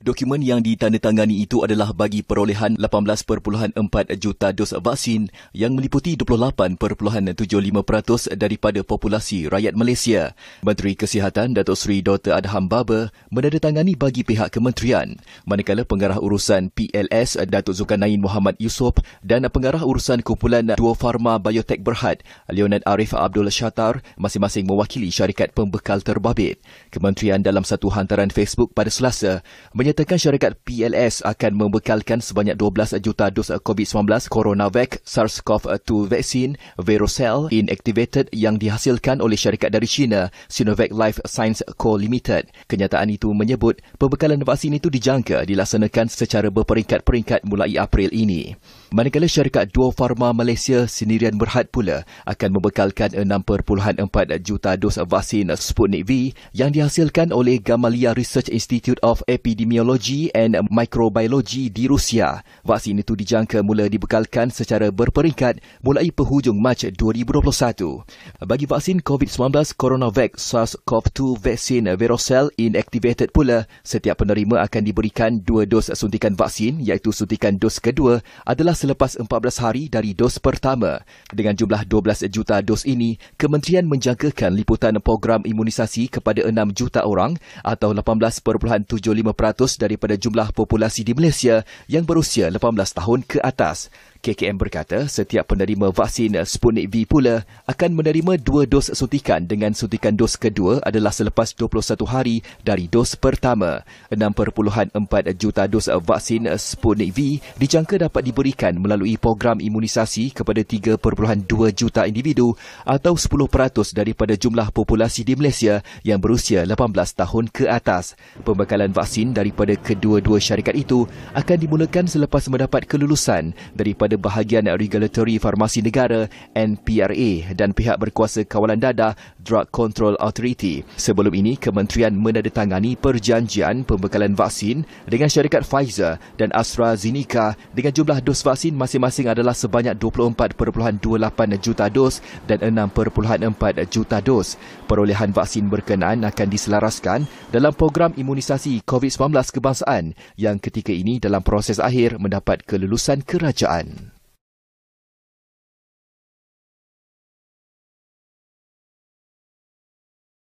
Dokumen yang ditandatangani itu adalah bagi perolehan 18.4 juta dos vaksin yang meliputi 28.75% daripada populasi rakyat Malaysia. Menteri Kesihatan Datuk Sri Dr Adham Baba menandatangani bagi pihak kementerian, manakala pengarah urusan PLS Datuk Zulkarnain Muhammad Yusof dan pengarah urusan kumpulan Duo Pharma Biotech Berhad Leonard Arif Abdul Shatar masing-masing mewakili syarikat pembekal terbabit. Kementerian dalam satu hantaran Facebook pada Selasa menyatakan menyatakan syarikat PLS akan membekalkan sebanyak 12 juta dos COVID-19 CoronaVac SARS-CoV-2 vaksin Verocell inactivated yang dihasilkan oleh syarikat dari China Sinovac Life Science Co Limited. Kenyataan itu menyebut pembekalan vaksin itu dijangka dilaksanakan secara berperingkat-peringkat mulai April ini. Manakala syarikat Duo Pharma Malaysia sendirian berhad pula akan membekalkan 6.4 juta dos vaksin Sputnik V yang dihasilkan oleh Gamalia Research Institute of Epidemiology and Microbiology di Rusia. Vaksin itu dijangka mula dibekalkan secara berperingkat mulai penghujung Mac 2021. Bagi vaksin COVID-19 CoronaVac SARS-CoV-2 vaksin Verocell inactivated pula, setiap penerima akan diberikan dua dos suntikan vaksin iaitu suntikan dos kedua adalah selepas 14 hari dari dos pertama. Dengan jumlah 12 juta dos ini, kementerian menjangkakan liputan program imunisasi kepada 6 juta orang atau 18.75% daripada jumlah populasi di Malaysia yang berusia 18 tahun ke atas. KKM berkata setiap penerima vaksin Sputnik V pula akan menerima dua dos suntikan dengan suntikan dos kedua adalah selepas 21 hari dari dos pertama. 6.4 juta dos vaksin Sputnik V dijangka dapat diberikan melalui program imunisasi kepada 3.2 juta individu atau 10% daripada jumlah populasi di Malaysia yang berusia 18 tahun ke atas. Pembekalan vaksin daripada kedua-dua syarikat itu akan dimulakan selepas mendapat kelulusan daripada kepada bahagian regulatory farmasi negara NPRA dan pihak berkuasa kawalan dadah Drug Control Authority. Sebelum ini, kementerian menandatangani perjanjian pembekalan vaksin dengan syarikat Pfizer dan AstraZeneca dengan jumlah dos vaksin masing-masing adalah sebanyak 24.28 juta dos dan 6.4 juta dos. Perolehan vaksin berkenaan akan diselaraskan dalam program imunisasi COVID-19 kebangsaan yang ketika ini dalam proses akhir mendapat kelulusan kerajaan.